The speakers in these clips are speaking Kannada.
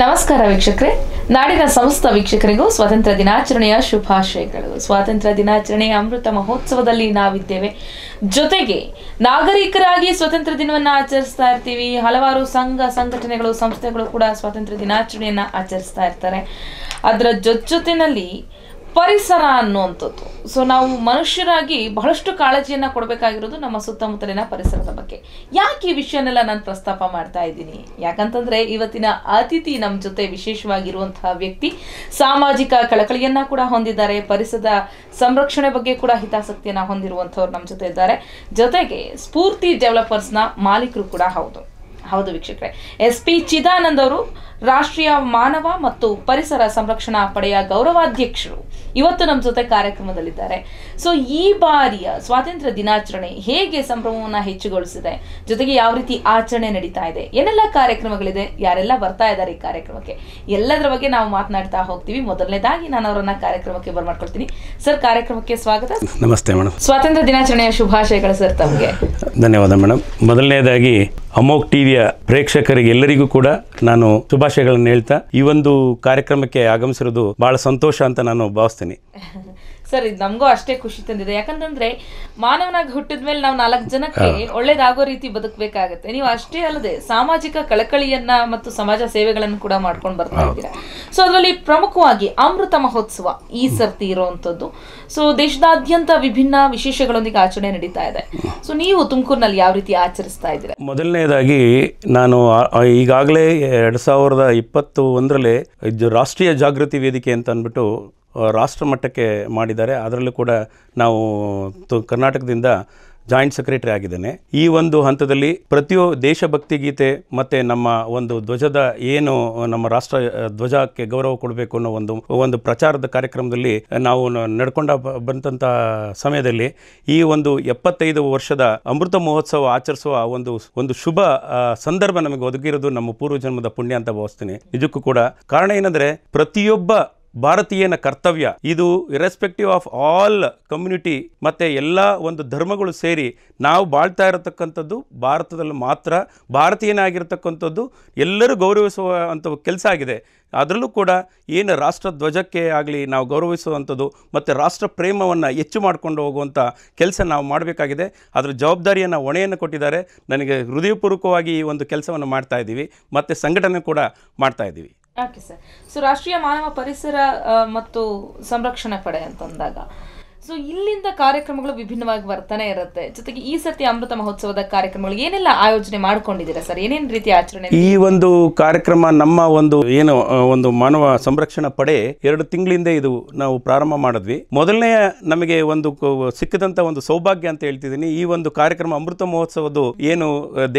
ನಮಸ್ಕಾರ ವೀಕ್ಷಕರೇ ನಾಡಿನ ಸಮಸ್ತ ವೀಕ್ಷಕರಿಗೂ ಸ್ವಾತಂತ್ರ್ಯ ದಿನಾಚರಣೆಯ ಶುಭಾಶಯಗಳು ಸ್ವಾತಂತ್ರ್ಯ ದಿನಾಚರಣೆಯ ಅಮೃತ ಮಹೋತ್ಸವದಲ್ಲಿ ನಾವಿದ್ದೇವೆ ಜೊತೆಗೆ ನಾಗರಿಕರಾಗಿ ಸ್ವಾತಂತ್ರ್ಯ ದಿನವನ್ನ ಆಚರಿಸ್ತಾ ಇರ್ತೀವಿ ಹಲವಾರು ಸಂಘ ಸಂಘಟನೆಗಳು ಸಂಸ್ಥೆಗಳು ಕೂಡ ಸ್ವಾತಂತ್ರ್ಯ ದಿನಾಚರಣೆಯನ್ನು ಆಚರಿಸ್ತಾ ಇರ್ತಾರೆ ಅದರ ಜೊತೆ ಜೊತೆಯಲ್ಲಿ ಪರಿಸರ ಅನ್ನುವಂಥದ್ದು ಸೊ ನಾವು ಮನುಷ್ಯರಾಗಿ ಬಹಳಷ್ಟು ಕಾಳಜಿಯನ್ನು ಕೊಡಬೇಕಾಗಿರೋದು ನಮ್ಮ ಸುತ್ತಮುತ್ತಲಿನ ಪರಿಸರದ ಬಗ್ಗೆ ಯಾಕೆ ಈ ವಿಷಯನೆಲ್ಲ ನಾನು ಪ್ರಸ್ತಾಪ ಮಾಡ್ತಾ ಇದ್ದೀನಿ ಯಾಕಂತಂದ್ರೆ ಇವತ್ತಿನ ಅತಿಥಿ ನಮ್ಮ ಜೊತೆ ವಿಶೇಷವಾಗಿರುವಂತಹ ವ್ಯಕ್ತಿ ಸಾಮಾಜಿಕ ಕಳಕಳಿಯನ್ನ ಕೂಡ ಹೊಂದಿದ್ದಾರೆ ಪರಿಸರದ ಸಂರಕ್ಷಣೆ ಬಗ್ಗೆ ಕೂಡ ಹಿತಾಸಕ್ತಿಯನ್ನ ಹೊಂದಿರುವಂಥವ್ರು ನಮ್ಮ ಜೊತೆ ಇದ್ದಾರೆ ಜೊತೆಗೆ ಸ್ಫೂರ್ತಿ ಡೆವಲಪರ್ಸ್ನ ಮಾಲೀಕರು ಕೂಡ ಹೌದು ಹೌದು ವೀಕ್ಷಕರೇ ಎಸ್ ಪಿ ಚಿದಾನಂದ್ ಅವರು ರಾಷ್ಟ್ರೀಯ ಮಾನವ ಮತ್ತು ಪರಿಸರ ಸಂರಕ್ಷಣಾ ಪಡೆಯ ಗೌರವಾಧ್ಯಕ್ಷರು ಇವತ್ತು ನಮ್ಮ ಜೊತೆ ಕಾರ್ಯಕ್ರಮದಲ್ಲಿದ್ದಾರೆ ಸೊ ಈ ಬಾರಿಯ ಸ್ವಾತಂತ್ರ್ಯ ದಿನಾಚರಣೆ ಹೇಗೆ ಸಂಭ್ರಮವನ್ನು ಹೆಚ್ಚುಗೊಳಿಸಿದೆ ಜೊತೆಗೆ ಯಾವ ರೀತಿ ಆಚರಣೆ ನಡೀತಾ ಇದೆ ಏನೆಲ್ಲ ಕಾರ್ಯಕ್ರಮಗಳಿದೆ ಯಾರೆಲ್ಲ ಬರ್ತಾ ಇದ್ದಾರೆ ಈ ಕಾರ್ಯಕ್ರಮಕ್ಕೆ ಎಲ್ಲದರ ಬಗ್ಗೆ ನಾವು ಮಾತನಾಡ್ತಾ ಹೋಗ್ತೀವಿ ಮೊದಲನೇದಾಗಿ ನಾನು ಅವರನ್ನ ಕಾರ್ಯಕ್ರಮಕ್ಕೆ ಬರ್ಮಾಡ್ಕೊಳ್ತೀನಿ ಸರ್ ಕಾರ್ಯಕ್ರಮಕ್ಕೆ ಸ್ವಾಗತ ನಮಸ್ತೆ ಮೇಡಮ್ ಸ್ವಾತಂತ್ರ್ಯ ದಿನಾಚರಣೆಯ ಶುಭಾಶಯಗಳು ಸರ್ ತಮಗೆ ಧನ್ಯವಾದ ಮೇಡಮ್ ಮೊದಲನೇದಾಗಿ ಅಮೋಕ್ ಟಿವಿಯ ಪ್ರೇಕ್ಷಕರಿಗೆ ಎಲ್ಲರಿಗೂ ಕೂಡ ನಾನು ಶುಭಾಶಯಗಳನ್ನು ಹೇಳ್ತಾ ಈ ಒಂದು ಕಾರ್ಯಕ್ರಮಕ್ಕೆ ಆಗಮಿಸಿರೋದು ಬಹಳ ಸಂತೋಷ ಅಂತ ನಾನು ಭಾವಿಸ್ತೀನಿ ಸರ್ ಇದು ನಮಗೂ ಅಷ್ಟೇ ಖುಷಿ ತಂದಿದೆ ಯಾಕಂತಂದ್ರೆ ಮಾನವನಾಗಿ ಹುಟ್ಟಿದ ಮೇಲೆ ನಾವು ನಾಲ್ಕು ಜನಕ್ಕೆ ಒಳ್ಳೇದಾಗೋ ರೀತಿ ಬದುಕಬೇಕಾಗತ್ತೆ ನೀವು ಅಷ್ಟೇ ಅಲ್ಲದೆ ಸಾಮಾಜಿಕ ಕಳಕಳಿಯನ್ನ ಮತ್ತು ಸಮಾಜ ಸೇವೆಗಳನ್ನು ಕೂಡ ಮಾಡ್ಕೊಂಡು ಬರ್ತಾ ಇದ್ದೀರಾ ಸೊ ಅದರಲ್ಲಿ ಪ್ರಮುಖವಾಗಿ ಅಮೃತ ಮಹೋತ್ಸವ ಈ ಸರ್ತಿ ಇರುವಂತದ್ದು ಸೊ ದೇಶದಾದ್ಯಂತ ವಿಭಿನ್ನ ವಿಶೇಷಗಳೊಂದಿಗೆ ಆಚರಣೆ ನಡೀತಾ ಇದೆ ಸೊ ನೀವು ತುಮಕೂರಿನಲ್ಲಿ ಯಾವ ರೀತಿ ಆಚರಿಸ್ತಾ ಇದ್ದೀರಾ ಮೊದಲನೇದಾಗಿ ನಾನು ಈಗಾಗಲೇ ಎರಡ್ ಸಾವಿರದ ಇಪ್ಪತ್ತು ಒಂದರಲ್ಲಿ ರಾಷ್ಟ್ರೀಯ ಜಾಗೃತಿ ವೇದಿಕೆ ಅಂತ ಅಂದ್ಬಿಟ್ಟು ರಾಷ್ಟ್ರ ಮಟ್ಟಕ್ಕೆ ಮಾಡಿದ್ದಾರೆ ಅದರಲ್ಲೂ ಕೂಡ ನಾವು ಕರ್ನಾಟಕದಿಂದ ಜಾಯಿಂಟ್ ಸೆಕ್ರೆಟರಿ ಆಗಿದ್ದೇನೆ ಈ ಒಂದು ಹಂತದಲ್ಲಿ ಪ್ರತಿಯೊ ದೇಶಭಕ್ತಿ ಗೀತೆ ಮತ್ತು ನಮ್ಮ ಒಂದು ಧ್ವಜದ ಏನು ನಮ್ಮ ರಾಷ್ಟ್ರ ಧ್ವಜಕ್ಕೆ ಗೌರವ ಕೊಡಬೇಕು ಅನ್ನೋ ಒಂದು ಒಂದು ಪ್ರಚಾರದ ಕಾರ್ಯಕ್ರಮದಲ್ಲಿ ನಾವು ನಡ್ಕೊಂಡ ಬಂದಂಥ ಸಮಯದಲ್ಲಿ ಈ ಒಂದು ಎಪ್ಪತ್ತೈದು ವರ್ಷದ ಅಮೃತ ಮಹೋತ್ಸವ ಆಚರಿಸುವ ಒಂದು ಒಂದು ಶುಭ ಸಂದರ್ಭ ನಮಗೆ ಒದಗಿರೋದು ನಮ್ಮ ಪೂರ್ವ ಜನ್ಮದ ಪುಣ್ಯ ಅಂತ ಭಾವಿಸ್ತೀನಿ ನಿಜಕ್ಕೂ ಕೂಡ ಕಾರಣ ಏನಂದರೆ ಪ್ರತಿಯೊಬ್ಬ ಭಾರತೀಯನ ಕರ್ತವ್ಯ ಇದು ಇರೆಸ್ಪೆಕ್ಟಿವ್ ಆಫ್ ಆಲ್ ಕಮ್ಯುನಿಟಿ ಮತ್ತು ಎಲ್ಲ ಒಂದು ಧರ್ಮಗಳು ಸೇರಿ ನಾವು ಬಾಳ್ತಾ ಇರತಕ್ಕಂಥದ್ದು ಭಾರತದಲ್ಲಿ ಮಾತ್ರ ಭಾರತೀಯನಾಗಿರ್ತಕ್ಕಂಥದ್ದು ಎಲ್ಲರೂ ಗೌರವಿಸುವ ಅಂಥ ಕೆಲಸ ಆಗಿದೆ ಅದರಲ್ಲೂ ಕೂಡ ಏನು ರಾಷ್ಟ್ರ ಧ್ವಜಕ್ಕೆ ಆಗಲಿ ನಾವು ಗೌರವಿಸುವಂಥದ್ದು ಮತ್ತು ರಾಷ್ಟ್ರ ಪ್ರೇಮವನ್ನು ಹೆಚ್ಚು ಮಾಡಿಕೊಂಡು ಹೋಗುವಂಥ ಕೆಲಸ ನಾವು ಮಾಡಬೇಕಾಗಿದೆ ಅದರ ಜವಾಬ್ದಾರಿಯನ್ನು ಹೊಣೆಯನ್ನು ಕೊಟ್ಟಿದ್ದಾರೆ ನನಗೆ ಹೃದಯಪೂರ್ವಕವಾಗಿ ಈ ಒಂದು ಕೆಲಸವನ್ನು ಮಾಡ್ತಾ ಇದ್ದೀವಿ ಮತ್ತು ಸಂಘಟನೆ ಕೂಡ ಮಾಡ್ತಾ ಇದ್ದೀವಿ ಓಕೆ ಸರ್ ಸೊ ರಾಷ್ಟ್ರೀಯ ಮಾನವ ಪರಿಸರ ಮತ್ತು ಸಂರಕ್ಷಣೆ ಪಡೆ ಅಂತಂದಾಗ ಸೊ ಇಲ್ಲಿಂದ ಕಾರ್ಯಕ್ರಮಗಳು ವಿಭಿನ್ನವಾಗಿ ಬರ್ತಾನೆ ಇರುತ್ತೆ ಜೊತೆಗೆ ಈ ಸತಿ ಅಮೃತ ಮಹೋತ್ಸವದ ಕಾರ್ಯಕ್ರಮಗಳು ಏನೆಲ್ಲ ಆಯೋಜನೆ ಮಾಡ್ಕೊಂಡಿದ್ದೀರಾ ಸರ್ ಏನೇನು ರೀತಿ ಆಚರಣೆ ಈ ಒಂದು ಕಾರ್ಯಕ್ರಮ ನಮ್ಮ ಒಂದು ಏನು ಒಂದು ಮಾನವ ಸಂರಕ್ಷಣಾ ಪಡೆ ಎರಡು ತಿಂಗಳಿಂದ ಇದು ನಾವು ಪ್ರಾರಂಭ ಮಾಡಿದ್ವಿ ಮೊದಲನೆಯ ನಮಗೆ ಒಂದು ಸಿಕ್ಕದಂತ ಒಂದು ಸೌಭಾಗ್ಯ ಅಂತ ಹೇಳ್ತಿದ್ದೀನಿ ಈ ಒಂದು ಕಾರ್ಯಕ್ರಮ ಅಮೃತ ಮಹೋತ್ಸವದ್ದು ಏನು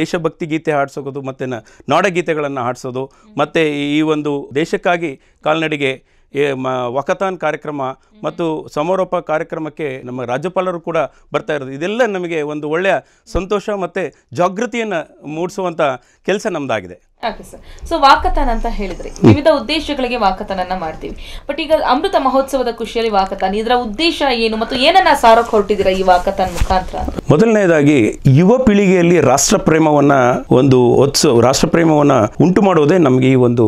ದೇಶಭಕ್ತಿ ಗೀತೆ ಹಾಡ್ಸೋದು ಮತ್ತೆ ನಾಡಗೀತೆಗಳನ್ನು ಹಾಡ್ಸೋದು ಮತ್ತೆ ಈ ಒಂದು ದೇಶಕ್ಕಾಗಿ ಕಾಲ್ನಡಿಗೆ ವಕತಾನ್ ಕಾರ್ಯಕ್ರಮ ಮತ್ತು ಸಮಾರೋಪ ಕಾರ್ಯಕ್ರಮಕ್ಕೆ ನಮ್ಮ ರಾಜ್ಯಪಾಲರು ಕೂಡ ಬರ್ತಾ ಇರೋದು ಇದೆಲ್ಲ ನಮಗೆ ಒಂದು ಒಳ್ಳೆಯ ಸಂತೋಷ ಮತ್ತು ಜಾಗೃತಿಯನ್ನು ಮೂಡಿಸುವಂಥ ಕೆಲಸ ನಮ್ಮದಾಗಿದೆ ಸರ್ ಸೊ ವಾಕತನ ಅಂತ ಹೇಳಿದ್ರೆ ವಿವಿಧ ಉದ್ದೇಶಗಳಿಗೆ ವಾಕಥಾನನ್ನ ಮಾಡ್ತೀವಿ ಬಟ್ ಈಗ ಅಮೃತ ಮಹೋತ್ಸವದ ಖುಷಿಯಲ್ಲಿ ವಾಕತನ ಇದರ ಉದ್ದೇಶ ಏನು ಮತ್ತು ಏನನ್ನ ಸಾರೋಕ್ ಹೊರಟಿದ್ದೀರಾ ಈ ವಾಕತನ ಮುಖಾಂತರ ಮೊದಲನೇದಾಗಿ ಯುವ ಪೀಳಿಗೆಯಲ್ಲಿ ರಾಷ್ಟ್ರ ಪ್ರೇಮವನ್ನ ಒಂದು ಒತ್ಸವ ರಾಷ್ಟ್ರ ಪ್ರೇಮವನ್ನ ಉಂಟು ಮಾಡುವುದೇ ನಮ್ಗೆ ಈ ಒಂದು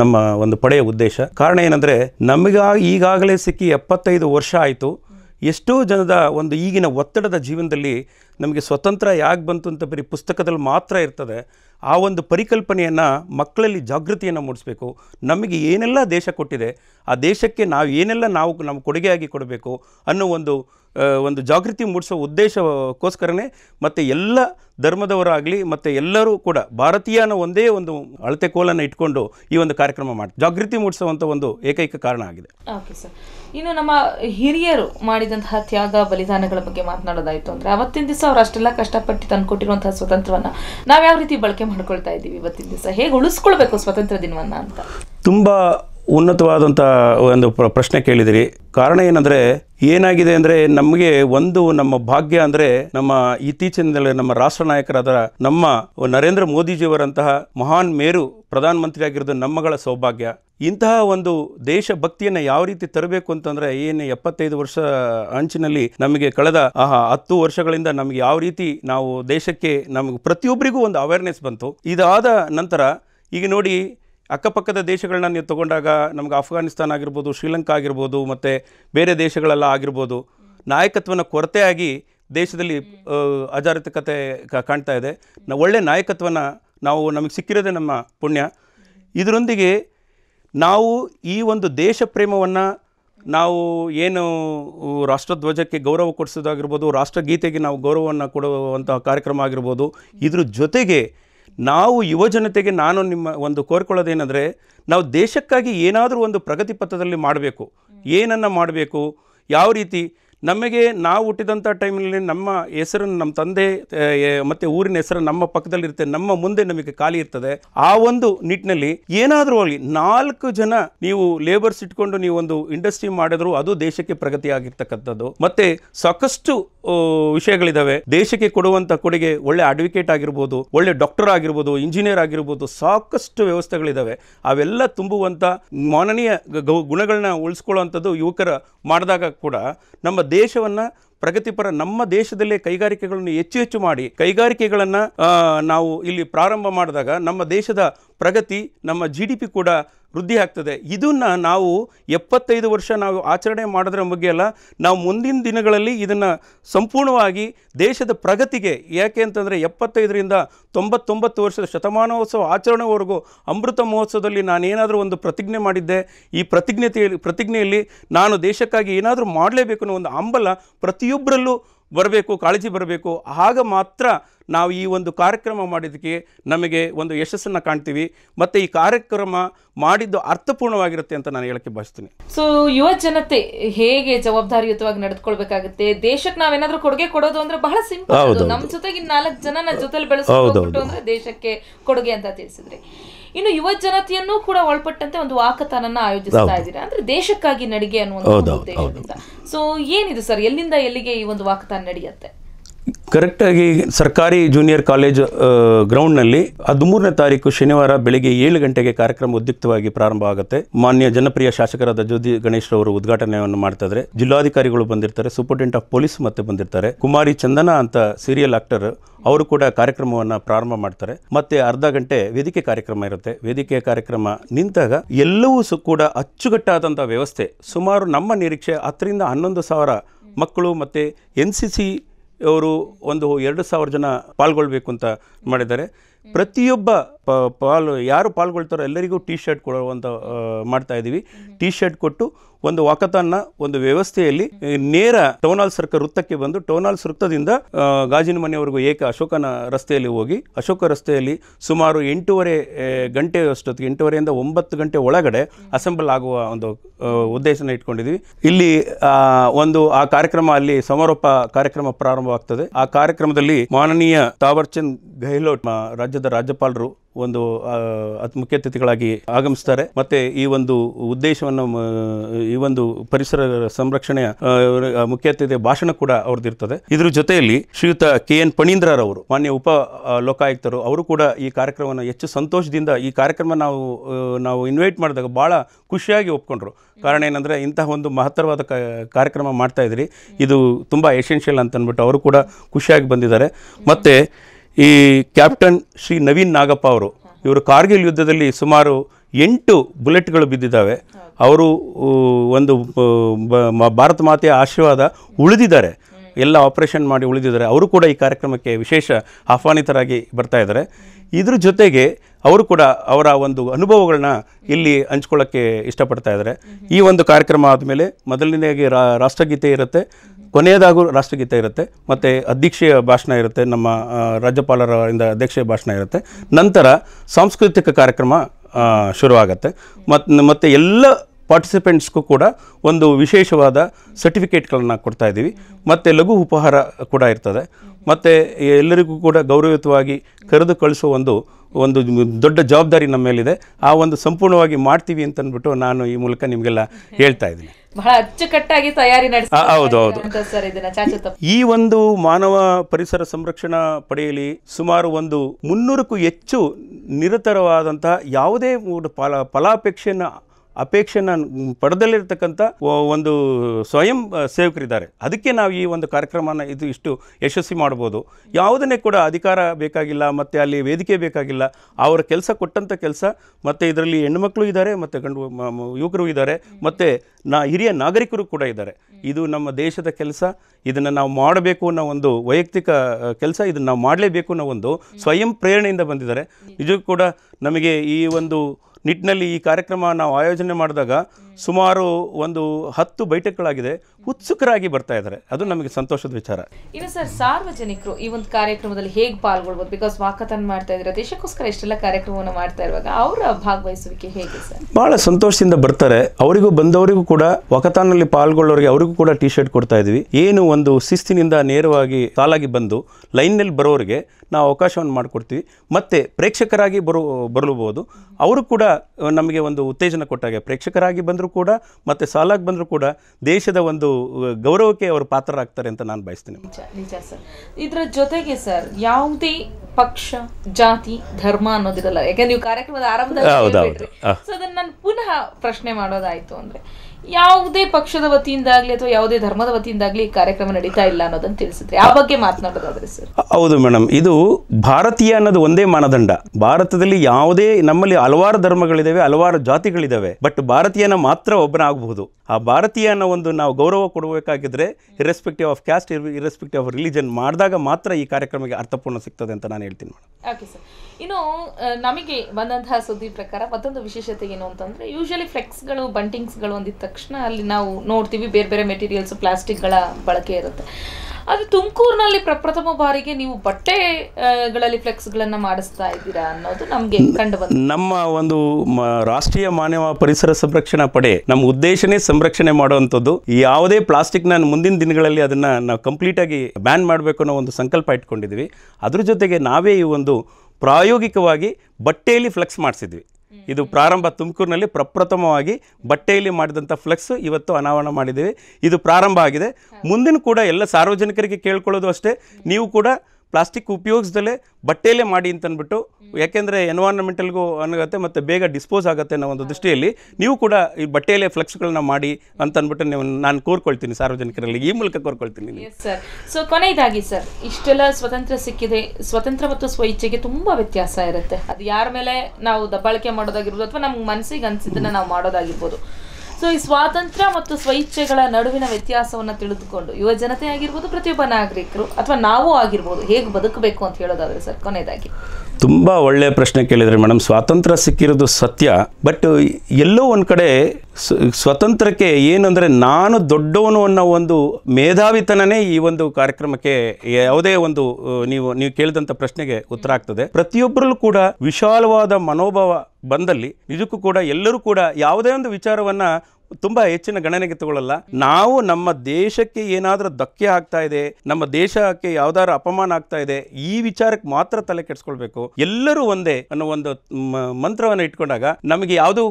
ನಮ್ಮ ಒಂದು ಪಡೆಯ ಉದ್ದೇಶ ಕಾರಣ ಏನಂದ್ರೆ ನಮಗ ಈಗಾಗಲೇ ಸಿಕ್ಕಿ ಎಪ್ಪತ್ತೈದು ವರ್ಷ ಆಯಿತು ಎಷ್ಟೋ ಜನದ ಒಂದು ಈಗಿನ ಒತ್ತಡದ ಜೀವನದಲ್ಲಿ ನಮಗೆ ಸ್ವತಂತ್ರ ಯಾಕೆ ಬಂತು ಅಂತ ಬರೀ ಪುಸ್ತಕದಲ್ಲಿ ಮಾತ್ರ ಇರ್ತದೆ ಆ ಒಂದು ಪರಿಕಲ್ಪನೆಯನ್ನು ಮಕ್ಕಳಲ್ಲಿ ಜಾಗೃತಿಯನ್ನು ಮೂಡಿಸಬೇಕು ನಮಗೆ ಏನೆಲ್ಲ ದೇಶ ಕೊಟ್ಟಿದೆ ಆ ದೇಶಕ್ಕೆ ನಾವು ಏನೆಲ್ಲ ನಾವು ನಮ್ಮ ಕೊಡುಗೆಯಾಗಿ ಕೊಡಬೇಕು ಅನ್ನೋ ಒಂದು ಒಂದು ಜಾಗೃತಿ ಮೂಡಿಸೋ ಉದ್ದೇಶಕ್ಕೋಸ್ಕರನೇ ಮತ್ತು ಎಲ್ಲ ಧರ್ಮದವರಾಗಲಿ ಮತ್ತು ಎಲ್ಲರೂ ಕೂಡ ಭಾರತೀಯನ ಒಂದೇ ಒಂದು ಅಳತೆ ಕೋಲನ್ನು ಇಟ್ಕೊಂಡು ಈ ಒಂದು ಕಾರ್ಯಕ್ರಮ ಮಾಡಿ ಜಾಗೃತಿ ಮೂಡಿಸುವಂಥ ಒಂದು ಏಕೈಕ ಕಾರಣ ಆಗಿದೆ ಓಕೆ ಸರ್ ಇನ್ನು ನಮ್ಮ ಹಿರಿಯರು ಮಾಡಿದಂತಹ ತ್ಯಾಗ ಬಲಿದಾನಗಳ ಬಗ್ಗೆ ಮಾತನಾಡೋದಾಯ್ತು ಅಂದರೆ ಅವತ್ತಿನ ದಿವಸ ಅವ್ರು ಅಷ್ಟೆಲ್ಲ ಕಷ್ಟಪಟ್ಟು ತಂದು ಕೊಟ್ಟಿರುವಂತಹ ಸ್ವಾತಂತ್ರ್ಯವನ್ನು ನಾವು ಯಾವ ರೀತಿ ಬಳಕೆ ಮಾಡ್ಕೊಳ್ತಾ ಇದ್ದೀವಿ ಇವತ್ತಿನ ದಿವಸ ಹೇಗೆ ಉಳಿಸ್ಕೊಳ್ಬೇಕು ಸ್ವತಂತ್ರ ದಿನವನ್ನ ಅಂತ ತುಂಬಾ ಉನ್ನತವಾದಂಥ ಒಂದು ಪ್ರಶ್ನೆ ಕೇಳಿದಿರಿ ಕಾರಣ ಏನಂದರೆ ಏನಾಗಿದೆ ಅಂದರೆ ನಮಗೆ ಒಂದು ನಮ್ಮ ಭಾಗ್ಯ ಅಂದರೆ ನಮ್ಮ ಇತ್ತೀಚಿನ ನಮ್ಮ ರಾಷ್ಟ್ರ ನಾಯಕರಾದ ನಮ್ಮ ನರೇಂದ್ರ ಮೋದಿಜಿಯವರಂತಹ ಮಹಾನ್ ಮೇರು ಪ್ರಧಾನಮಂತ್ರಿ ಆಗಿರೋದು ನಮ್ಮಗಳ ಸೌಭಾಗ್ಯ ಇಂತಹ ಒಂದು ಭಕ್ತಿಯನ್ನು ಯಾವ ರೀತಿ ತರಬೇಕು ಅಂತಂದರೆ ಏನು ಎಪ್ಪತ್ತೈದು ವರ್ಷ ಅಂಚಿನಲ್ಲಿ ನಮಗೆ ಕಳೆದ ಆಹಾ ಹತ್ತು ವರ್ಷಗಳಿಂದ ನಮಗೆ ಯಾವ ರೀತಿ ನಾವು ದೇಶಕ್ಕೆ ನಮಗೆ ಪ್ರತಿಯೊಬ್ಬರಿಗೂ ಒಂದು ಅವೇರ್ನೆಸ್ ಬಂತು ಇದಾದ ನಂತರ ಈಗ ನೋಡಿ ಅಕ್ಕಪಕ್ಕದ ದೇಶಗಳನ್ನ ನೀವು ತಗೊಂಡಾಗ ನಮ್ಗೆ ಅಫ್ಘಾನಿಸ್ತಾನ್ ಆಗಿರ್ಬೋದು ಶ್ರೀಲಂಕಾ ಆಗಿರ್ಬೋದು ಮತ್ತು ಬೇರೆ ದೇಶಗಳೆಲ್ಲ ಆಗಿರ್ಬೋದು ನಾಯಕತ್ವನ ಕೊರತೆಯಾಗಿ ದೇಶದಲ್ಲಿ ಅಜಾರತಕತೆ ಕಾಣ್ತಾ ಇದೆ ನಾವು ಒಳ್ಳೆ ನಾಯಕತ್ವನ ನಾವು ನಮಗೆ ಸಿಕ್ಕಿರೋದೇ ನಮ್ಮ ಪುಣ್ಯ ಇದರೊಂದಿಗೆ ನಾವು ಈ ಒಂದು ದೇಶ ಪ್ರೇಮವನ್ನು ನಾವು ಏನು ರಾಷ್ಟ್ರಧ್ವಜಕ್ಕೆ ಗೌರವ ಕೊಡಿಸೋದಾಗಿರ್ಬೋದು ರಾಷ್ಟ್ರಗೀತೆಗೆ ನಾವು ಗೌರವವನ್ನು ಕೊಡುವಂತಹ ಕಾರ್ಯಕ್ರಮ ಆಗಿರ್ಬೋದು ಇದ್ರ ಜೊತೆಗೆ ನಾವು ಯುವಜನತೆಗೆ ನಾನು ನಿಮ್ಮ ಒಂದು ಕೋರ್ಕೊಳ್ಳೋದೇನೆಂದರೆ ನಾವು ದೇಶಕ್ಕಾಗಿ ಏನಾದರೂ ಒಂದು ಪ್ರಗತಿ ಪಥದಲ್ಲಿ ಮಾಡಬೇಕು ಏನನ್ನು ಮಾಡಬೇಕು ಯಾವ ರೀತಿ ನಮಗೆ ನಾವು ಹುಟ್ಟಿದಂಥ ಟೈಮಲ್ಲಿ ನಮ್ಮ ಹೆಸರನ್ನು ನಮ್ಮ ತಂದೆ ಮತ್ತು ಊರಿನ ಹೆಸರು ನಮ್ಮ ಪಕ್ಕದಲ್ಲಿರುತ್ತೆ ನಮ್ಮ ಮುಂದೆ ನಮಗೆ ಖಾಲಿ ಇರ್ತದೆ ಆ ಒಂದು ನಿಟ್ಟಿನಲ್ಲಿ ಏನಾದರೂ ಆಗಲಿ ನಾಲ್ಕು ಜನ ನೀವು ಲೇಬರ್ಸ್ ಇಟ್ಕೊಂಡು ನೀವು ಒಂದು ಇಂಡಸ್ಟ್ರಿ ಮಾಡಿದ್ರು ಅದು ದೇಶಕ್ಕೆ ಪ್ರಗತಿ ಆಗಿರ್ತಕ್ಕಂಥದ್ದು ಮತ್ತೆ ಸಾಕಷ್ಟು ವಿಷಯಗಳಿದಾವೆ ದೇಶಕ್ಕೆ ಕೊಡುವಂಥ ಕೊಡುಗೆ ಒಳ್ಳೆ ಅಡ್ವೊಕೇಟ್ ಆಗಿರ್ಬೋದು ಒಳ್ಳೆ ಡಾಕ್ಟರ್ ಆಗಿರ್ಬೋದು ಇಂಜಿನಿಯರ್ ಆಗಿರ್ಬೋದು ಸಾಕಷ್ಟು ವ್ಯವಸ್ಥೆಗಳಿದಾವೆ ಅವೆಲ್ಲ ತುಂಬುವಂಥ ಮಾನನೀಯ ಗುಣಗಳನ್ನ ಉಳಿಸ್ಕೊಳ್ಳುವಂಥದ್ದು ಯುವಕರ ಮಾಡಿದಾಗ ಕೂಡ ನಮ್ಮ ದೇಶವನ್ನು ಪ್ರಗತಿಪರ ನಮ್ಮ ದೇಶದಲ್ಲೇ ಕೈಗಾರಿಕೆಗಳನ್ನು ಹೆಚ್ಚು ಹೆಚ್ಚು ಮಾಡಿ ಕೈಗಾರಿಕೆಗಳನ್ನು ನಾವು ಇಲ್ಲಿ ಪ್ರಾರಂಭ ಮಾಡಿದಾಗ ನಮ್ಮ ದೇಶದ ಪ್ರಗತಿ ನಮ್ಮ ಜಿ ಡಿ ಪಿ ಕೂಡ ವೃದ್ಧಿ ಆಗ್ತದೆ ಇದನ್ನು ನಾವು ಎಪ್ಪತ್ತೈದು ವರ್ಷ ನಾವು ಆಚರಣೆ ಮಾಡಿದ್ರ ಬಗ್ಗೆ ಅಲ್ಲ ನಾವು ಮುಂದಿನ ದಿನಗಳಲ್ಲಿ ಇದನ್ನು ಸಂಪೂರ್ಣವಾಗಿ ದೇಶದ ಪ್ರಗತಿಗೆ ಯಾಕೆ ಅಂತಂದರೆ ಎಪ್ಪತ್ತೈದರಿಂದ ತೊಂಬತ್ತೊಂಬತ್ತು ವರ್ಷದ ಶತಮಾನೋತ್ಸವ ಆಚರಣೆವರೆಗೂ ಅಮೃತ ಮಹೋತ್ಸವದಲ್ಲಿ ನಾನೇನಾದರೂ ಒಂದು ಪ್ರತಿಜ್ಞೆ ಮಾಡಿದ್ದೆ ಈ ಪ್ರತಿಜ್ಞತೆಯಲ್ಲಿ ಪ್ರತಿಜ್ಞೆಯಲ್ಲಿ ನಾನು ದೇಶಕ್ಕಾಗಿ ಏನಾದರೂ ಮಾಡಲೇಬೇಕು ಅನ್ನೋ ಒಂದು ಹಂಬಲ ಪ್ರತಿ ಪ್ರತಿಯೊಬ್ಬರಲ್ಲೂ ಬರಬೇಕು ಕಾಳಜಿ ಬರಬೇಕು ಆಗ ಮಾತ್ರ ನಾವು ಈ ಒಂದು ಕಾರ್ಯಕ್ರಮ ಮಾಡಿದ್ದಕ್ಕೆ ನಮಗೆ ಒಂದು ಯಶಸ್ಸನ್ನು ಕಾಣ್ತೀವಿ ಮತ್ತು ಈ ಕಾರ್ಯಕ್ರಮ ಮಾಡಿದ್ದು ಅರ್ಥಪೂರ್ಣವಾಗಿರುತ್ತೆ ಅಂತ ನಾನು ಹೇಳಕ್ಕೆ ಬಯಸ್ತೀನಿ ಸೊ ಯುವ ಜನತೆ ಹೇಗೆ ಜವಾಬ್ದಾರಿಯುತವಾಗಿ ನಡೆದುಕೊಳ್ಬೇಕಾಗುತ್ತೆ ದೇಶಕ್ಕೆ ನಾವೇನಾದರೂ ಕೊಡುಗೆ ಕೊಡೋದು ಅಂದ್ರೆ ಬಹಳ ಸಿಂಪಲ್ ನಮ್ಮ ಜೊತೆಗೆ ನಾಲ್ಕು ಜನ ಜೊತೆಲಿ ಬೆಳೆಸೋದು ಅಂದ್ರೆ ದೇಶಕ್ಕೆ ಕೊಡುಗೆ ಅಂತ ತಿಳಿಸಿದ್ರಿ ಇನ್ನು ಯುವ ಜನತೆಯನ್ನು ಕೂಡ ಒಳಪಟ್ಟಂತೆ ಒಂದು ವಾಕತಾನನ್ನ ಆಯೋಜಿಸ್ತಾ ಇದ್ದೀರಾ ಅಂದ್ರೆ ದೇಶಕ್ಕಾಗಿ ನಡಿಗೆ ಅನ್ನುವಂತ ಸೊ ಏನಿದೆ ಸರ್ ಎಲ್ಲಿಂದ ಎಲ್ಲಿಗೆ ಈ ಒಂದು ವಾಕತಾನ ನಡೆಯುತ್ತೆ ಕರೆಕ್ಟಾಗಿ ಸರ್ಕಾರಿ ಜೂನಿಯರ್ ಕಾಲೇಜ್ ಗ್ರೌಂಡ್ನಲ್ಲಿ ಹದಿಮೂರನೇ ತಾರೀಕು ಶನಿವಾರ ಬೆಳಿಗ್ಗೆ ಏಳು ಗಂಟೆಗೆ ಕಾರ್ಯಕ್ರಮ ಉದ್ಯುಕ್ತವಾಗಿ ಪ್ರಾರಂಭ ಆಗುತ್ತೆ ಮಾನ್ಯ ಜನಪ್ರಿಯ ಶಾಸಕರಾದ ಜ್ಯೋತಿ ಗಣೇಶ್ ಅವರು ಉದ್ಘಾಟನೆಯನ್ನು ಮಾಡ್ತಿದ್ರೆ ಜಿಲ್ಲಾಧಿಕಾರಿಗಳು ಬಂದಿರ್ತಾರೆ ಸೂಪರ್ಟೆಂಟ್ ಆಫ್ ಪೊಲೀಸ್ ಮತ್ತೆ ಬಂದಿರ್ತಾರೆ ಕುಮಾರಿ ಚಂದನ ಅಂತ ಸೀರಿಯಲ್ ಆಕ್ಟರ್ ಅವರು ಕೂಡ ಕಾರ್ಯಕ್ರಮವನ್ನು ಪ್ರಾರಂಭ ಮಾಡ್ತಾರೆ ಮತ್ತೆ ಅರ್ಧ ಗಂಟೆ ವೇದಿಕೆ ಕಾರ್ಯಕ್ರಮ ಇರುತ್ತೆ ವೇದಿಕೆ ಕಾರ್ಯಕ್ರಮ ನಿಂತಾಗ ಎಲ್ಲವೂ ಕೂಡ ಅಚ್ಚುಕಟ್ಟಾದಂಥ ವ್ಯವಸ್ಥೆ ಸುಮಾರು ನಮ್ಮ ನಿರೀಕ್ಷೆ ಹತ್ತರಿಂದ ಹನ್ನೊಂದು ಸಾವಿರ ಮಕ್ಕಳು ಮತ್ತು ಎನ್ ಸಿ ಸಿ ಅವರು ಒಂದು ಎರಡು ಸಾವಿರ ಜನ ಪಾಲ್ಗೊಳ್ಬೇಕು ಅಂತ ಮಾಡಿದ್ದಾರೆ ಪ್ರತಿಯೊಬ್ಬ ಪಾಲ್ ಪಾಲು ಯಾರು ಪಾಲ್ಗೊಳ್ತಾರೋ ಎಲ್ಲರಿಗೂ ಟೀ ಶರ್ಟ್ ಕೊಡುವಂಥ ಮಾಡ್ತಾ ಇದ್ದೀವಿ ಟಿ ಶರ್ಟ್ ಕೊಟ್ಟು ಒಂದು ವಾಕತಾನ್ನ ಒಂದು ವ್ಯವಸ್ಥೆಯಲ್ಲಿ ನೇರ ಟೌನಾಲ್ ಸರ್ಕ ವೃತ್ತಕ್ಕೆ ಬಂದು ಟೌನಾಲ್ ವೃತ್ತದಿಂದ ಗಾಜಿನ ಮನೆಯವರೆಗೂ ಏಕ ಅಶೋಕನ ರಸ್ತೆಯಲ್ಲಿ ಹೋಗಿ ಅಶೋಕ ರಸ್ತೆಯಲ್ಲಿ ಸುಮಾರು ಎಂಟೂವರೆ ಗಂಟೆ ಅಷ್ಟೊತ್ತಿಗೆ ಎಂಟೂವರೆಯಿಂದ ಒಂಬತ್ತು ಗಂಟೆ ಒಳಗಡೆ ಅಸೆಂಬಲ್ ಆಗುವ ಒಂದು ಉದ್ದೇಶನ ಇಟ್ಕೊಂಡಿದ್ವಿ ಇಲ್ಲಿ ಒಂದು ಆ ಕಾರ್ಯಕ್ರಮ ಅಲ್ಲಿ ಸಮಾರೋಪ ಕಾರ್ಯಕ್ರಮ ಪ್ರಾರಂಭವಾಗ್ತದೆ ಆ ಕಾರ್ಯಕ್ರಮದಲ್ಲಿ ಮಾನನೀಯ ತಾವರ್ಚಂದ್ ಗೆಹ್ಲೋಟ್ ರಾಜ್ಯದ ರಾಜ್ಯಪಾಲರು ಒಂದು ಮುಖ್ಯ ಅತಿಥಿಗಳಾಗಿ ಆಗಮಿಸ್ತಾರೆ ಮತ್ತೆ ಈ ಒಂದು ಉದ್ದೇಶವನ್ನು ಈ ಒಂದು ಪರಿಸರ ಸಂರಕ್ಷಣೆಯ ಮುಖ್ಯ ಅತಿಥಿ ಭಾಷಣ ಕೂಡ ಇರ್ತದೆ ಇದ್ರ ಜೊತೆಯಲ್ಲಿ ಶ್ರೀಯುತ ಕೆ ಎನ್ ಪಣೀಂದ್ರರವರು ಮಾನ್ಯ ಉಪ ಲೋಕಾಯುಕ್ತರು ಅವರು ಕೂಡ ಈ ಕಾರ್ಯಕ್ರಮವನ್ನು ಹೆಚ್ಚು ಸಂತೋಷದಿಂದ ಈ ಕಾರ್ಯಕ್ರಮ ನಾವು ನಾವು ಇನ್ವೈಟ್ ಮಾಡಿದಾಗ ಭಾಳ ಖುಷಿಯಾಗಿ ಒಪ್ಕೊಂಡ್ರು ಕಾರಣ ಏನಂದರೆ ಇಂತಹ ಒಂದು ಮಹತ್ತರವಾದ ಕಾರ್ಯಕ್ರಮ ಮಾಡ್ತಾ ಇದ್ರಿ ಇದು ತುಂಬ ಎಸೆನ್ಷಿಯಲ್ ಅಂತ ಅಂದ್ಬಿಟ್ಟು ಅವರು ಕೂಡ ಖುಷಿಯಾಗಿ ಬಂದಿದ್ದಾರೆ ಮತ್ತು ಈ ಕ್ಯಾಪ್ಟನ್ ಶ್ರೀ ನವೀನ್ ನಾಗಪ್ಪ ಅವರು ಇವರು ಕಾರ್ಗಿಲ್ ಯುದ್ಧದಲ್ಲಿ ಸುಮಾರು ಎಂಟು ಬುಲೆಟ್ಗಳು ಬಿದ್ದಿದ್ದಾವೆ ಅವರು ಒಂದು ಭಾರತ ಮಾತೆಯ ಆಶೀರ್ವಾದ ಉಳಿದಿದ್ದಾರೆ ಎಲ್ಲ ಆಪರೇಷನ್ ಮಾಡಿ ಉಳಿದಿದ್ದಾರೆ ಅವರು ಕೂಡ ಈ ಕಾರ್ಯಕ್ರಮಕ್ಕೆ ವಿಶೇಷ ಆಹ್ವಾನಿತರಾಗಿ ಬರ್ತಾ ಇದ್ದಾರೆ ಇದ್ರ ಜೊತೆಗೆ ಅವರು ಕೂಡ ಅವರ ಒಂದು ಅನುಭವಗಳನ್ನ ಇಲ್ಲಿ ಹಂಚ್ಕೊಳ್ಳೋಕ್ಕೆ ಇಷ್ಟಪಡ್ತಾ ಇದ್ದಾರೆ ಈ ಒಂದು ಕಾರ್ಯಕ್ರಮ ಆದಮೇಲೆ ಮೊದಲನೇದಾಗಿ ರಾಷ್ಟ್ರಗೀತೆ ಇರುತ್ತೆ ಕೊನೆಯದಾಗೂ ರಾಷ್ಟ್ರಗೀತೆ ಇರುತ್ತೆ ಮತ್ತು ಅಧ್ಯಕ್ಷೀಯ ಭಾಷಣ ಇರುತ್ತೆ ನಮ್ಮ ರಾಜ್ಯಪಾಲರಿಂದ ಅಧ್ಯಕ್ಷೀಯ ಭಾಷಣ ಇರುತ್ತೆ ನಂತರ ಸಾಂಸ್ಕೃತಿಕ ಕಾರ್ಯಕ್ರಮ ಶುರುವಾಗತ್ತೆ ಮತ್ತು ಮತ್ತು ಎಲ್ಲ ಪಾರ್ಟಿಸಿಪೆಂಟ್ಸ್ಗೂ ಕೂಡ ಒಂದು ವಿಶೇಷವಾದ ಸರ್ಟಿಫಿಕೇಟ್ಗಳನ್ನು ಕೊಡ್ತಾ ಇದ್ದೀವಿ ಮತ್ತು ಲಘು ಉಪಹಾರ ಕೂಡ ಇರ್ತದೆ ಮತ್ತು ಎಲ್ಲರಿಗೂ ಕೂಡ ಗೌರವಯುತವಾಗಿ ಕರೆದು ಕಳಿಸೋ ಒಂದು ಒಂದು ದೊಡ್ಡ ಜವಾಬ್ದಾರಿ ನಮ್ಮ ಮೇಲಿದೆ ಆ ಒಂದು ಸಂಪೂರ್ಣವಾಗಿ ಮಾಡ್ತೀವಿ ಅಂತ ಅಂದ್ಬಿಟ್ಟು ನಾನು ಈ ಮೂಲಕ ನಿಮಗೆಲ್ಲ ಹೇಳ್ತಾ ಇದ್ದೀನಿ ಬಹಳ ಅಚ್ಚುಕಟ್ಟಾಗಿ ತಯಾರಿ ಹೌದು ಹೌದು ಈ ಒಂದು ಮಾನವ ಪರಿಸರ ಸಂರಕ್ಷಣಾ ಪಡೆಯಲ್ಲಿ ಸುಮಾರು ಒಂದು ಮುನ್ನೂರಕ್ಕೂ ಹೆಚ್ಚು ನಿರತರವಾದಂತಹ ಯಾವುದೇ ಫಲ ಫಲಾಪೇಕ್ಷೆಯನ್ನು ಅಪೇಕ್ಷೆನ ಪಡೆದಲ್ಲಿರ್ತಕ್ಕಂಥ ಒಂದು ಸ್ವಯಂ ಸೇವಕರಿದ್ದಾರೆ ಅದಕ್ಕೆ ನಾವು ಈ ಒಂದು ಕಾರ್ಯಕ್ರಮನ ಇದು ಇಷ್ಟು ಯಶಸ್ವಿ ಮಾಡ್ಬೋದು ಯಾವುದನ್ನೇ ಕೂಡ ಅಧಿಕಾರ ಬೇಕಾಗಿಲ್ಲ ಮತ್ತು ಅಲ್ಲಿ ವೇದಿಕೆ ಬೇಕಾಗಿಲ್ಲ ಅವರ ಕೆಲಸ ಕೊಟ್ಟಂಥ ಕೆಲಸ ಮತ್ತು ಇದರಲ್ಲಿ ಹೆಣ್ಣುಮಕ್ಕಳು ಇದ್ದಾರೆ ಮತ್ತು ಗಂಡು ಯುವಕರು ಇದ್ದಾರೆ ಮತ್ತು ನಾ ಹಿರಿಯ ನಾಗರಿಕರು ಕೂಡ ಇದ್ದಾರೆ ಇದು ನಮ್ಮ ದೇಶದ ಕೆಲಸ ಇದನ್ನು ನಾವು ಮಾಡಬೇಕು ಅನ್ನೋ ಒಂದು ವೈಯಕ್ತಿಕ ಕೆಲಸ ಇದನ್ನು ನಾವು ಮಾಡಲೇಬೇಕು ಅನ್ನೋ ಒಂದು ಸ್ವಯಂ ಪ್ರೇರಣೆಯಿಂದ ಬಂದಿದ್ದಾರೆ ನಿಜಕ್ಕೂ ಕೂಡ ನಮಗೆ ಈ ಒಂದು ನಿಟ್ಟಿನಲ್ಲಿ ಈ ಕಾರ್ಯಕ್ರಮ ನಾವು ಆಯೋಜನೆ ಮಾಡಿದಾಗ ಸುಮಾರು ಒಂದು ಹತ್ತು ಬೈಠಕ್ಗಳಾಗಿದೆ ಉತ್ಸುಕರಾಗಿ ಬರ್ತಾ ಇದ್ದಾರೆ ಅದು ನಮಗೆ ಸಂತೋಷದ ವಿಚಾರ ಇನ್ನು ಸರ್ ಸಾರ್ವಜನಿಕರು ಈ ಒಂದು ಕಾರ್ಯಕ್ರಮದಲ್ಲಿ ಹೇಗೆ ಪಾಲ್ಗೊಳ್ಬೋದು ಬಿಕಾಸ್ ವಾಕತನ್ ಮಾಡ್ತಾ ಇದ್ದಾರೆ ದೇಶಕ್ಕೋಸ್ಕರ ಇಷ್ಟೆಲ್ಲ ಕಾರ್ಯಕ್ರಮವನ್ನು ಮಾಡ್ತಾ ಇರುವಾಗ ಅವರ ಭಾಗವಹಿಸುವಿಕೆ ಹೇಗೆ ಸರ್ ಬಹಳ ಸಂತೋಷದಿಂದ ಬರ್ತಾರೆ ಅವರಿಗೂ ಬಂದವರಿಗೂ ಕೂಡ ವಾಕತಾನಲ್ಲಿ ಪಾಲ್ಗೊಳ್ಳೋರಿಗೆ ಅವರಿಗೂ ಕೂಡ ಟಿ ಶರ್ಟ್ ಕೊಡ್ತಾ ಇದ್ವಿ ಏನು ಒಂದು ಶಿಸ್ತಿನಿಂದ ನೇರವಾಗಿ ಸಾಲಾಗಿ ಬಂದು ಲೈನ್ನಲ್ಲಿ ಬರೋರಿಗೆ ನಾವು ಅವಕಾಶವನ್ನು ಮಾಡಿಕೊಡ್ತೀವಿ ಮತ್ತೆ ಪ್ರೇಕ್ಷಕರಾಗಿ ಬರೋ ಬರಲೂಬಹುದು ಅವರು ಕೂಡ ನಮಗೆ ಒಂದು ಉತ್ತೇಜನ ಕೊಟ್ಟಾಗ ಪ್ರೇಕ್ಷಕರಾಗಿ ಬಂದರೂ ಕೂಡ ಮತ್ತೆ ಸಾಲಾಗಿ ಬಂದರೂ ಕೂಡ ದೇಶದ ಒಂದು ಗೌರವಕ್ಕೆ ಅವರು ಪಾತ್ರರಾಗ್ತಾರೆ ಅಂತ ನಾನು ಬಯಸ್ತೇನೆ ನಿಜ ಇದರ ಜೊತೆಗೆ ಸರ್ ಯಾವುದೇ ಪಕ್ಷ ಜಾತಿ ಧರ್ಮ ಅನ್ನೋದಿರಲ್ಲ ಯಾಕಂದ್ರೆ ನೀವು ಕಾರ್ಯಕ್ರಮದ ಆರಂಭದಲ್ಲಿ ಅದನ್ನ ಪುನಃ ಪ್ರಶ್ನೆ ಮಾಡೋದಾಯ್ತು ಅಂದ್ರೆ ಯಾವುದೇ ಪಕ್ಷದ ವತಿಯಿಂದಾಗ್ಲಿ ಅಥವಾ ಯಾವುದೇ ಧರ್ಮದ ಈ ಕಾರ್ಯಕ್ರಮ ನಡೀತಾ ಇಲ್ಲ ಅನ್ನೋದನ್ನು ತಿಳಿಸಿದ್ರೆ ಆ ಬಗ್ಗೆ ಮಾತನಾಡೋದಾದ್ರೆ ಸರ್ ಹೌದು ಮೇಡಮ್ ಇದು ಭಾರತೀಯ ಅನ್ನೋದು ಒಂದೇ ಮಾನದಂಡ ಭಾರತದಲ್ಲಿ ಯಾವುದೇ ನಮ್ಮಲ್ಲಿ ಹಲವಾರು ಧರ್ಮಗಳಿದಾವೆ ಹಲವಾರು ಜಾತಿಗಳಿದಾವೆ ಬಟ್ ಭಾರತೀಯನ ಮಾತ್ರ ಒಬ್ಬನ ಆಗಬಹುದು ಆ ಭಾರತೀಯನ ಒಂದು ನಾವು ಗೌರವ ಕೊಡಬೇಕಾಗಿದ್ರೆ irrespective of caste irrespective of religion ಮಾಡಿದಾಗ ಮಾತ್ರ ಈ ಕಾರ್ಯಕ್ರಮಕ್ಕೆ ಅರ್ಥಪೂರ್ಣ ಸಿಗ್ತದೆ ಅಂತ ನಾನು ಹೇಳ್ತೀನಿ ಮೇಡಮ್ ಓಕೆ ಸರ್ ಇನ್ನು ನಮಗೆ ಬಂದಂತಹ ಸುದ್ದಿ ಪ್ರಕಾರ ಮತ್ತೊಂದು ವಿಶೇಷತೆ ಏನು ಅಂತಂದರೆ ಯೂಶಲಿ ಫ್ಲೆಕ್ಸ್ಗಳು ಬಂಟಿಂಗ್ಸ್ಗಳು ಅಂದಿದ ತಕ್ಷಣ ಅಲ್ಲಿ ನಾವು ನೋಡ್ತೀವಿ ಬೇರೆ ಬೇರೆ ಮೆಟೀರಿಯಲ್ಸ್ ಪ್ಲಾಸ್ಟಿಕ್ಗಳ ಬಳಕೆ ಇರುತ್ತೆ ಅದು ತುಮಕೂರಿನಲ್ಲಿ ಪ್ರಪ್ರಥಮ ಬಾರಿಗೆ ನೀವು ಬಟ್ಟೆಗಳಲ್ಲಿ ಫ್ಲೆಕ್ಸ್ಗಳನ್ನು ಮಾಡಿಸ್ತಾ ಇದ್ದೀರಾ ಅನ್ನೋದು ನಮಗೆ ಕಂಡು ನಮ್ಮ ಒಂದು ರಾಷ್ಟ್ರೀಯ ಮಾನವ ಪರಿಸರ ಸಂರಕ್ಷಣಾ ಪಡೆ ನಮ್ಮ ಉದ್ದೇಶನೇ ಸಂರಕ್ಷಣೆ ಮಾಡುವಂಥದ್ದು ಯಾವುದೇ ಪ್ಲಾಸ್ಟಿಕ್ ನಾನು ಮುಂದಿನ ದಿನಗಳಲ್ಲಿ ಅದನ್ನ ನಾವು ಕಂಪ್ಲೀಟ್ ಆಗಿ ಬ್ಯಾನ್ ಮಾಡಬೇಕು ಅನ್ನೋ ಒಂದು ಸಂಕಲ್ಪ ಇಟ್ಕೊಂಡಿದ್ವಿ ಅದ್ರ ಜೊತೆಗೆ ನಾವೇ ಈ ಒಂದು ಪ್ರಾಯೋಗಿಕವಾಗಿ ಬಟ್ಟೆಯಲ್ಲಿ ಫ್ಲೆಕ್ಸ್ ಮಾಡಿಸಿದ್ವಿ ಇದು ಪ್ರಾರಂಭ ತುಮಕೂರಿನಲ್ಲಿ ಪ್ರಪ್ರಥಮವಾಗಿ ಬಟ್ಟೆಯಲ್ಲಿ ಮಾಡಿದಂಥ ಫ್ಲೆಕ್ಸ್ ಇವತ್ತು ಅನಾವರಣ ಮಾಡಿದ್ದೀವಿ ಇದು ಪ್ರಾರಂಭ ಆಗಿದೆ ಮುಂದಿನ ಕೂಡ ಎಲ್ಲ ಸಾರ್ವಜನಿಕರಿಗೆ ಕೇಳ್ಕೊಳ್ಳೋದು ಅಷ್ಟೇ ನೀವು ಕೂಡ ಪ್ಲಾಸ್ಟಿಕ್ ಉಪಯೋಗಿಸ್ದಲೇ ಬಟ್ಟೆಯಲ್ಲೇ ಮಾಡಿ ಅಂತಂದ್ಬಿಟ್ಟು ಯಾಕೆಂದರೆ ಎನ್ವೈರನ್ಮೆಂಟಲ್ಗೂ ಅನ್ನಾಗುತ್ತೆ ಮತ್ತು ಬೇಗ ಡಿಸ್ಪೋಸ್ ಆಗುತ್ತೆ ಅನ್ನೋ ಒಂದು ದೃಷ್ಟಿಯಲ್ಲಿ ನೀವು ಕೂಡ ಈ ಬಟ್ಟೆಯಲ್ಲೇ ಫ್ಲೆಕ್ಸ್ಗಳನ್ನ ಮಾಡಿ ಅಂತಂದ್ಬಿಟ್ಟು ನೀವು ನಾನು ಕೋರ್ಕೊಳ್ತೀನಿ ಸಾರ್ವಜನಿಕರಲ್ಲಿ ಈ ಮೂಲಕ ಕೋರ್ಕೊಳ್ತೀನಿ ಸರ್ ಸೊ ಕೊನೆಯದಾಗಿ ಸರ್ ಇಷ್ಟೆಲ್ಲ ಸ್ವತಂತ್ರ ಸಿಕ್ಕಿದೆ ಸ್ವತಂತ್ರ ಮತ್ತು ಸ್ವ ಇಚ್ಛೆಗೆ ವ್ಯತ್ಯಾಸ ಇರುತ್ತೆ ಅದು ಯಾರ ಮೇಲೆ ನಾವು ದಬ್ಬಾಳಿಕೆ ಮಾಡೋದಾಗಿರ್ಬೋದು ಅಥವಾ ನಮ್ಗೆ ಮನಸ್ಸಿಗೆ ಅನಿಸಿದ್ದನ್ನು ನಾವು ಮಾಡೋದಾಗಿರ್ಬೋದು ಸೊ ಈ ಸ್ವಾತಂತ್ರ್ಯ ಮತ್ತು ಸ್ವಇಚ್ಛೆಗಳ ನಡುವಿನ ವ್ಯತ್ಯಾಸವನ್ನು ತಿಳಿದುಕೊಂಡು ಯುವ ಜನತೆ ಆಗಿರ್ಬೋದು ಪ್ರತಿಯೊಬ್ಬ ನಾಗರಿಕರು ಅಥವಾ ನಾವು ಆಗಿರ್ಬೋದು ಹೇಗೆ ಬದುಕಬೇಕು ಅಂತ ಹೇಳೋದಾದ್ರೆ ಸರ್ ಕೊನೆಯದಾಗಿ ತುಂಬ ಒಳ್ಳೆಯ ಪ್ರಶ್ನೆ ಕೇಳಿದರೆ ಮೇಡಮ್ ಸ್ವಾತಂತ್ರ್ಯ ಸಿಕ್ಕಿರೋದು ಸತ್ಯ ಬಟ್ ಎಲ್ಲೋ ಒಂದು ಕಡೆ ಸ್ವತಂತ್ರಕ್ಕೆ ಏನಂದರೆ ನಾನು ದೊಡ್ಡವನು ಅನ್ನೋ ಒಂದು ಮೇಧಾವಿತನೇ ಈ ಒಂದು ಕಾರ್ಯಕ್ರಮಕ್ಕೆ ಯಾವುದೇ ಒಂದು ನೀವು ನೀವು ಕೇಳಿದಂಥ ಪ್ರಶ್ನೆಗೆ ಉತ್ತರ ಆಗ್ತದೆ ಪ್ರತಿಯೊಬ್ಬರಲ್ಲೂ ಕೂಡ ವಿಶಾಲವಾದ ಮನೋಭಾವ ಬಂದಲ್ಲಿ ನಿಜಕ್ಕೂ ಕೂಡ ಎಲ್ಲರೂ ಕೂಡ ಯಾವುದೇ ಒಂದು ವಿಚಾರವನ್ನು ತುಂಬ ಹೆಚ್ಚಿನ ಗಣನೆಗೆ ತಗೊಳ್ಳಲ್ಲ ನಾವು ನಮ್ಮ ದೇಶಕ್ಕೆ ಏನಾದರೂ ಧಕ್ಕೆ ಆಗ್ತಾ ಇದೆ ನಮ್ಮ ದೇಶಕ್ಕೆ ಯಾವ್ದಾದ್ರು ಅಪಮಾನ ಆಗ್ತಾ ಇದೆ ಈ ವಿಚಾರಕ್ಕೆ ಮಾತ್ರ ತಲೆ ಕೆಡಿಸ್ಕೊಳ್ಬೇಕು ಎಲ್ಲರೂ ಒಂದೇ ಅನ್ನೋ ಒಂದು ಮಂತ್ರವನ್ನು ಇಟ್ಕೊಂಡಾಗ ನಮಗೆ ಯಾವುದೂ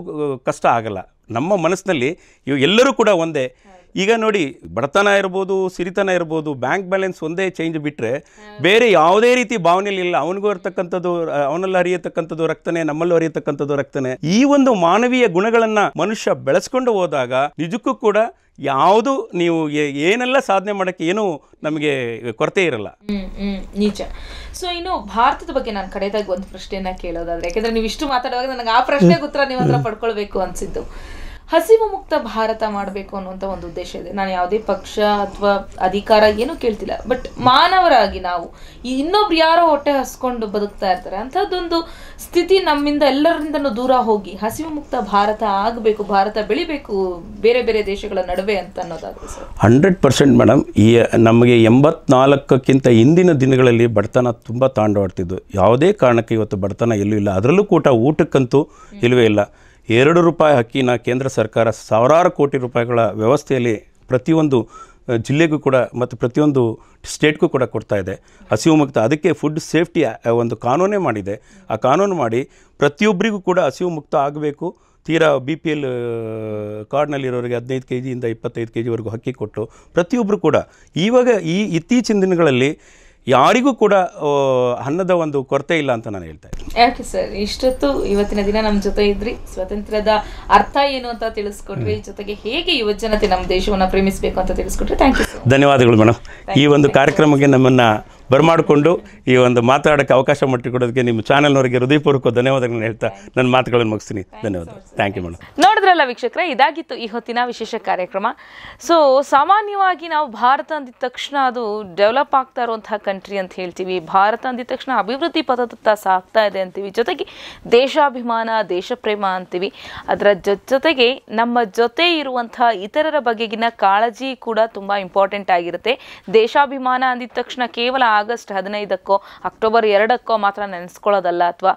ಕಷ್ಟ ಆಗಲ್ಲ ನಮ್ಮ ಮನಸ್ಸಿನಲ್ಲಿ ಇವು ಎಲ್ಲರೂ ಕೂಡ ಒಂದೇ ಈಗ ನೋಡಿ ಬಡತನ ಇರ್ಬೋದು ಸಿರಿತನ ಇರ್ಬೋದು ಬ್ಯಾಂಕ್ ಬ್ಯಾಲೆನ್ಸ್ ಒಂದೇ ಚೇಂಜ್ ಬಿಟ್ಟರೆ ಬೇರೆ ಯಾವುದೇ ರೀತಿ ಭಾವನೆಯಲ್ಲಿ ಇಲ್ಲ ಅವನಿಗೂ ಇರ್ತಕ್ಕಂಥದ್ದು ಅವನಲ್ಲಿ ಅರಿಯತಕ್ಕಂಥದ್ದು ರಕ್ತನೇ ನಮ್ಮಲ್ಲೂ ಅರಿಯತಕ್ಕಂಥದ್ದು ರಕ್ತನೇ ಈ ಒಂದು ಮಾನವೀಯ ಗುಣಗಳನ್ನು ಮನುಷ್ಯ ಬೆಳೆಸ್ಕೊಂಡು ಹೋದಾಗ ನಿಜಕ್ಕೂ ಕೂಡ ಯಾವುದು ನೀವು ಏನೆಲ್ಲ ಸಾಧನೆ ಮಾಡಕ್ಕೆ ಏನೂ ನಮಗೆ ಕೊರತೆ ಇರಲ್ಲ ನಿಜ ಸೊ ಇನ್ನು ಭಾರತದ ಬಗ್ಗೆ ನಾನು ಕಡೆಯದಾಗಿ ಒಂದು ಪ್ರಶ್ನೆಯನ್ನ ಕೇಳೋದಾದ್ರೆ ಯಾಕಂದ್ರೆ ನೀವು ಇಷ್ಟು ಮಾತಾಡುವಾಗ ನನಗೆ ಆ ಪ್ರಶ್ನೆಗೆ ಉತ್ತರ ನೀವು ಹತ್ರ ಪಡ್ಕೊಳ್ಬೇಕು ಅನ್ಸಿದ್ದು ಹಸಿವು ಮುಕ್ತ ಭಾರತ ಮಾಡಬೇಕು ಅನ್ನುವಂಥ ಒಂದು ಉದ್ದೇಶ ಇದೆ ನಾನು ಯಾವುದೇ ಪಕ್ಷ ಅಥವಾ ಅಧಿಕಾರ ಏನು ಕೇಳ್ತಿಲ್ಲ ಬಟ್ ಮಾನವರಾಗಿ ನಾವು ಈ ಇನ್ನೊಬ್ರು ಯಾರೋ ಹೊಟ್ಟೆ ಹಸ್ಕೊಂಡು ಬದುಕ್ತಾ ಇರ್ತಾರೆ ಅಂಥದ್ದೊಂದು ಸ್ಥಿತಿ ನಮ್ಮಿಂದ ಎಲ್ಲರಿಂದ ದೂರ ಹೋಗಿ ಹಸಿವು ಮುಕ್ತ ಭಾರತ ಆಗಬೇಕು ಭಾರತ ಬೆಳಿಬೇಕು ಬೇರೆ ಬೇರೆ ದೇಶಗಳ ನಡುವೆ ಅಂತ ಅನ್ನೋದಾಗುತ್ತೆ ಸರ್ ಹಂಡ್ರೆಡ್ ಪರ್ಸೆಂಟ್ ಮೇಡಮ್ ಈ ನಮಗೆ ಎಂಬತ್ನಾಲ್ಕಕ್ಕಿಂತ ಹಿಂದಿನ ದಿನಗಳಲ್ಲಿ ಬಡತನ ತುಂಬ ತಾಂಡವಾಡ್ತಿದ್ದು ಯಾವುದೇ ಕಾರಣಕ್ಕೆ ಇವತ್ತು ಬಡತನ ಎಲ್ಲೂ ಇಲ್ಲ ಅದರಲ್ಲೂ ಕೂಡ ಊಟಕ್ಕಂತೂ ಇಲ್ಲವೇ ಇಲ್ಲ ಎರಡು ರೂಪಾಯಿ ಹಕ್ಕಿನ ಕೇಂದ್ರ ಸರ್ಕಾರ ಸಾವಿರಾರು ಕೋಟಿ ರೂಪಾಯಿಗಳ ವ್ಯವಸ್ಥೆಯಲ್ಲಿ ಪ್ರತಿಯೊಂದು ಜಿಲ್ಲೆಗೂ ಕೂಡ ಮತ್ತು ಪ್ರತಿಯೊಂದು ಸ್ಟೇಟ್ಗೂ ಕೂಡ ಕೊಡ್ತಾ ಇದೆ ಹಸಿವು ಮುಕ್ತ ಅದಕ್ಕೆ ಫುಡ್ ಸೇಫ್ಟಿ ಒಂದು ಕಾನೂನೇ ಮಾಡಿದೆ ಆ ಕಾನೂನು ಮಾಡಿ ಪ್ರತಿಯೊಬ್ಬರಿಗೂ ಕೂಡ ಹಸಿವು ಮುಕ್ತ ಆಗಬೇಕು ತೀರಾ ಬಿ ಪಿ ಎಲ್ ಕಾರ್ಡ್ನಲ್ಲಿರೋರಿಗೆ ಹದಿನೈದು ಕೆ ಜಿಯಿಂದ ಇಪ್ಪತ್ತೈದು ಕೆ ಜಿವರೆಗೂ ಹಕ್ಕಿ ಕೊಟ್ಟು ಪ್ರತಿಯೊಬ್ಬರು ಕೂಡ ಇವಾಗ ಈ ಇತ್ತೀಚಿನ ದಿನಗಳಲ್ಲಿ ಯಾರಿಗೂ ಕೂಡ ಅನ್ನದ ಒಂದು ಕೊರತೆ ಇಲ್ಲ ಅಂತ ನಾನು ಹೇಳ್ತಾ ಇದ್ದೀನಿ ಯಾಕೆ ಸರ್ ಇಷ್ಟೊತ್ತು ಇವತ್ತಿನ ದಿನ ನಮ್ಮ ಜೊತೆ ಇದ್ರಿ ಸ್ವಾತಂತ್ರ್ಯದ ಅರ್ಥ ಏನು ಅಂತ ತಿಳಿಸ್ಕೊಟ್ರಿ ಜೊತೆಗೆ ಹೇಗೆ ಯುವ ಜನತೆ ನಮ್ಮ ದೇಶವನ್ನು ಪ್ರೇಮಿಸಬೇಕು ಅಂತ ತಿಳಿಸ್ಕೊಟ್ರಿ ಥ್ಯಾಂಕ್ ಯು ಧನ್ಯವಾದಗಳು ಮೇಡಮ್ ಈ ಒಂದು ಕಾರ್ಯಕ್ರಮಕ್ಕೆ ನಮ್ಮನ್ನು ಬರಮಾಡಿಕೊಂಡು ಈ ಒಂದು ಮಾತಾಡೋಕ್ಕೆ ಅವಕಾಶ ಮಾಡಿಕೊಡೋದಕ್ಕೆ ನಿಮ್ಮ ಚಾನೆಲ್ನವರಿಗೆ ಹೃದಯಪೂರ್ವಕ ಧನ್ಯವಾದಗಳನ್ನು ಹೇಳ್ತಾ ನನ್ನ ಮಾತುಗಳನ್ನು ಮುಗಿಸ್ತೀನಿ ಧನ್ಯವಾದ ಥ್ಯಾಂಕ್ ಯು ಮೇಡಮ್ ನೋಡಿದ್ರಲ್ಲ ವೀಕ್ಷಕರ ಇದಾಗಿತ್ತು ಈ ಹೊತ್ತಿನ ವಿಶೇಷ ಕಾರ್ಯಕ್ರಮ ಸೊ ಸಾಮಾನ್ಯವಾಗಿ ನಾವು ಭಾರತ ಅಂದಿದ ತಕ್ಷಣ ಅದು ಡೆವಲಪ್ ಆಗ್ತಾ ಇರುವಂತಹ ಕಂಟ್ರಿ ಅಂತ ಹೇಳ್ತೀವಿ ಭಾರತ ಅಂದಿದ ತಕ್ಷಣ ಅಭಿವೃದ್ಧಿ ಪಥದತ್ತ ಸಾಗ್ತಾ ಇದೆ ಅಂತೀವಿ ಜೊತೆಗೆ ದೇಶಾಭಿಮಾನ ದೇಶಪ್ರೇಮ ಅಂತೀವಿ ಅದರ ಜೊತೆಗೆ ನಮ್ಮ ಜೊತೆ ಇರುವಂತಹ ಇತರರ ಬಗೆಗಿನ ಕಾಳಜಿ ಕೂಡ ತುಂಬ ಇಂಪಾರ್ಟೆಂಟ್ ಆಗಿರುತ್ತೆ ದೇಶಾಭಿಮಾನ ಅಂದಿದ ತಕ್ಷಣ ಕೇವಲ ಆಗಸ್ಟ್ ಹದಿನೈದಕ್ಕೋ ಅಕ್ಟೋಬರ್ ಎರಡಕ್ಕೋ ಮಾತ್ರ ನೆನೆಸ್ಕೊಳ್ಳೋದಲ್ಲ ಅಥವಾ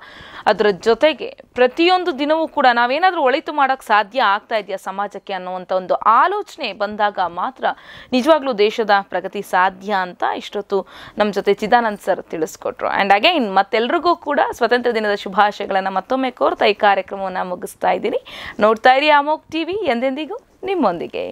ಅದರ ಜೊತೆಗೆ ಪ್ರತಿಯೊಂದು ದಿನವೂ ಕೂಡ ನಾವೇನಾದರೂ ಒಳಿತು ಮಾಡೋಕ್ಕೆ ಸಾಧ್ಯ ಆಗ್ತಾ ಇದೆಯಾ ಸಮಾಜಕ್ಕೆ ಅನ್ನುವಂಥ ಒಂದು ಆಲೋಚನೆ ಬಂದಾಗ ಮಾತ್ರ ನಿಜವಾಗ್ಲೂ ದೇಶದ ಪ್ರಗತಿ ಸಾಧ್ಯ ಅಂತ ಇಷ್ಟೊತ್ತು ನಮ್ಮ ಜೊತೆ ಚಿದಾನಂದ್ ಸರ್ ತಿಳಿಸ್ಕೊಟ್ರು ಆ್ಯಂಡ್ ಅಗೈನ್ ಮತ್ತೆಲ್ರಿಗೂ ಕೂಡ ಸ್ವತಂತ್ರ ದಿನದ ಶುಭಾಶಯಗಳನ್ನು ಮತ್ತೊಮ್ಮೆ ಕೋರ್ತಾ ಈ ಕಾರ್ಯಕ್ರಮವನ್ನು ಮುಗಿಸ್ತಾ ಇದ್ದೀನಿ ನೋಡ್ತಾ ಇರಿ ಅಮೋಕ್ ವಿ ಎಂದೆಂದಿಗೂ ನಿಮ್ಮೊಂದಿಗೆ